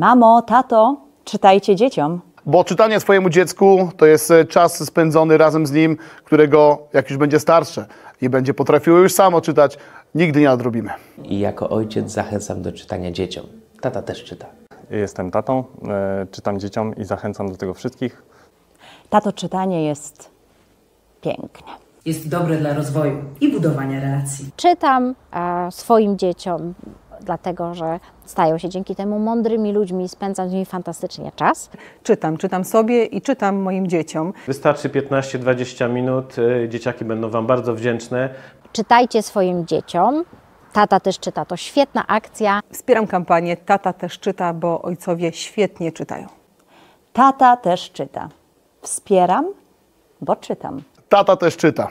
Mamo, tato, czytajcie dzieciom. Bo czytanie swojemu dziecku to jest e, czas spędzony razem z nim, którego jak już będzie starsze i będzie potrafiło już samo czytać, nigdy nie nadrobimy. I jako ojciec zachęcam do czytania dzieciom. Tata też czyta. Jestem tatą, e, czytam dzieciom i zachęcam do tego wszystkich. Tato, czytanie jest piękne. Jest dobre dla rozwoju i budowania relacji. Czytam e, swoim dzieciom, dlatego że stają się dzięki temu mądrymi ludźmi spędzam z nimi fantastycznie czas. Czytam, czytam sobie i czytam moim dzieciom. Wystarczy 15-20 minut, y, dzieciaki będą Wam bardzo wdzięczne. Czytajcie swoim dzieciom. Tata też czyta, to świetna akcja. Wspieram kampanię Tata też czyta, bo ojcowie świetnie czytają. Tata też czyta. Wspieram, bo czytam. Tata też czyta.